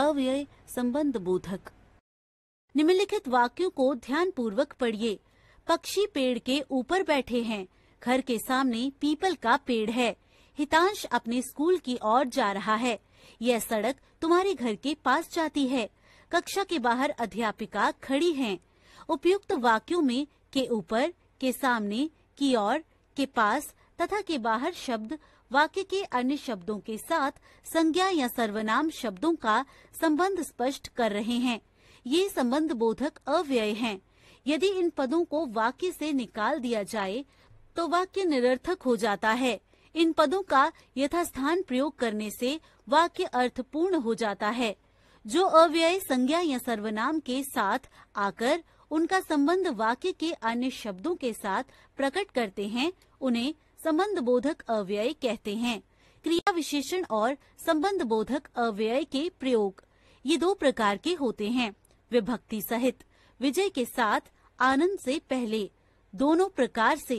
अव्यय संबंध बोधक निम्नलिखित वाक्यों को ध्यान पूर्वक पढ़िए पक्षी पेड़ के ऊपर बैठे हैं घर के सामने पीपल का पेड़ है हितांश अपने स्कूल की ओर जा रहा है यह सड़क तुम्हारे घर के पास जाती है कक्षा के बाहर अध्यापिका खड़ी हैं। उपयुक्त वाक्यों में के ऊपर के सामने की ओर के पास तथा के बाहर शब्द वाक्य के अन्य शब्दों के साथ संज्ञा या सर्वनाम शब्दों का संबंध स्पष्ट कर रहे हैं ये संबंध बोधक अव्यय हैं। यदि इन पदों को वाक्य से निकाल दिया जाए तो वाक्य निरर्थक हो जाता है इन पदों का यथास्थान प्रयोग करने से वाक्य अर्थपूर्ण हो जाता है जो अव्यय संज्ञा या सर्वनाम के साथ आकर उनका संबंध वाक्य के अन्य शब्दों के साथ प्रकट करते हैं उन्हें संबंध बोधक अव्यय कहते हैं क्रिया विशेषण और संबंध बोधक अव्यय के प्रयोग ये दो प्रकार के होते हैं विभक्ति सहित विजय के साथ आनंद से पहले दोनों प्रकार से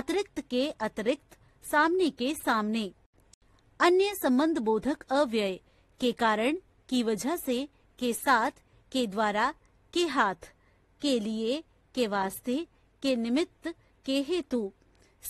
अतिरिक्त के अतिरिक्त सामने के सामने अन्य संबंध बोधक अव्यय के कारण की वजह से के साथ के द्वारा के हाथ के लिए के वास्ते के निमित्त के हेतु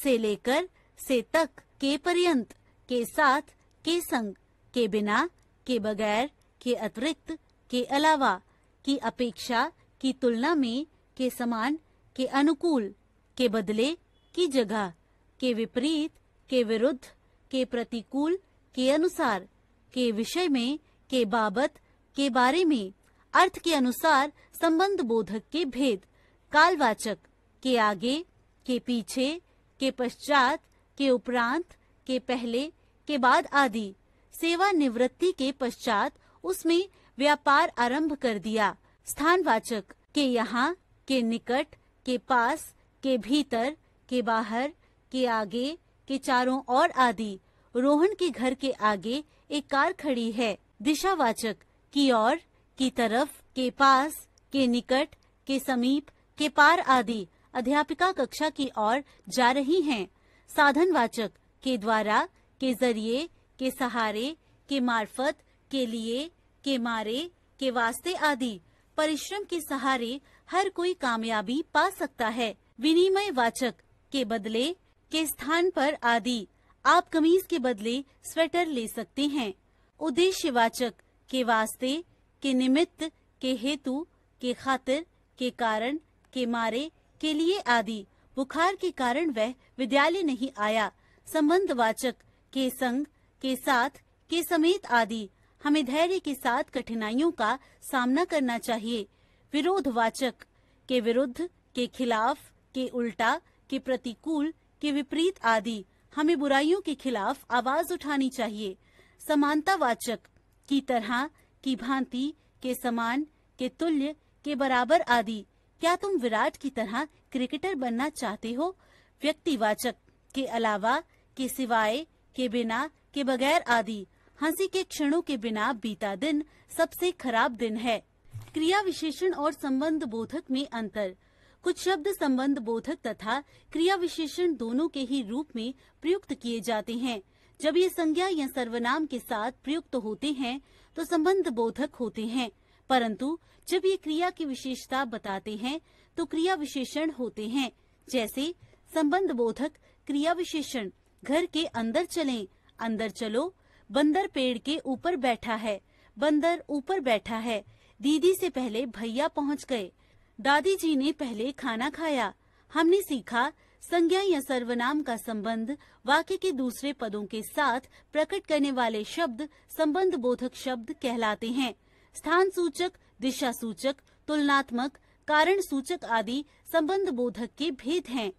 से लेकर से तक के पर्यंत के साथ के संग के बिना के बगैर के अतिरिक्त के अलावा की अपेक्षा की तुलना में के समान के अनुकूल के बदले की जगह के विपरीत के विरुद्ध के प्रतिकूल के अनुसार के विषय में के बाबत के बारे में अर्थ के अनुसार संबंध बोधक के भेद कालवाचक के आगे के पीछे के पश्चात के उपरांत के पहले के बाद आदि सेवा निवृत्ति के पश्चात उसमें व्यापार आरंभ कर दिया स्थानवाचक के यहाँ के निकट के पास के भीतर के बाहर के आगे के चारों ओर आदि रोहन के घर के आगे एक कार खड़ी है दिशावाचक की ओर की तरफ के पास के निकट के समीप के पार आदि अध्यापिका कक्षा की ओर जा रही हैं। साधनवाचक के द्वारा के जरिए के सहारे के मार्फत के लिए के मारे के वास्ते आदि परिश्रम के सहारे हर कोई कामयाबी पा सकता है विनिमय वाचक के बदले के स्थान पर आदि आप कमीज के बदले स्वेटर ले सकते हैं उद्देश्य वाचक के वास्ते के निमित्त के हेतु के खातिर के कारण के मारे के लिए आदि बुखार के कारण वह विद्यालय नहीं आया संबंध वाचक के संग के साथ के समेत आदि हमें धैर्य के साथ कठिनाइयों का सामना करना चाहिए विरोध वाचक के विरुद्ध के खिलाफ के उल्टा के प्रतिकूल के विपरीत आदि हमें बुराइयों के खिलाफ आवाज उठानी चाहिए समानता वाचक की तरह की भांति के समान के तुल्य के बराबर आदि क्या तुम विराट की तरह क्रिकेटर बनना चाहते हो व्यक्तिवाचक के अलावा के सिवाय के बिना के बगैर आदि हंसी के क्षणों के बिना बीता दिन सबसे खराब दिन है क्रिया विशेषण और संबंध बोधक में अंतर कुछ शब्द संबंध बोधक तथा क्रिया विशेषण दोनों के ही रूप में प्रयुक्त किए जाते हैं जब ये संज्ञा या सर्वनाम के साथ प्रयुक्त होते हैं तो संबंध बोधक होते हैं परंतु जब ये क्रिया की विशेषता बताते हैं तो क्रिया विशेषण होते हैं जैसे संबंध बोधक क्रिया विशेषण घर के अंदर चलें, अंदर चलो बंदर पेड़ के ऊपर बैठा है बंदर ऊपर बैठा है दीदी से पहले भैया पहुंच गए दादी जी ने पहले खाना खाया हमने सीखा संज्ञा या सर्वनाम का संबंध वाक्य के दूसरे पदों के साथ प्रकट करने वाले शब्द संबंध बोधक शब्द कहलाते हैं स्थान सूचक दिशा सूचक तुलनात्मक कारण सूचक आदि संबंध बोधक के भेद हैं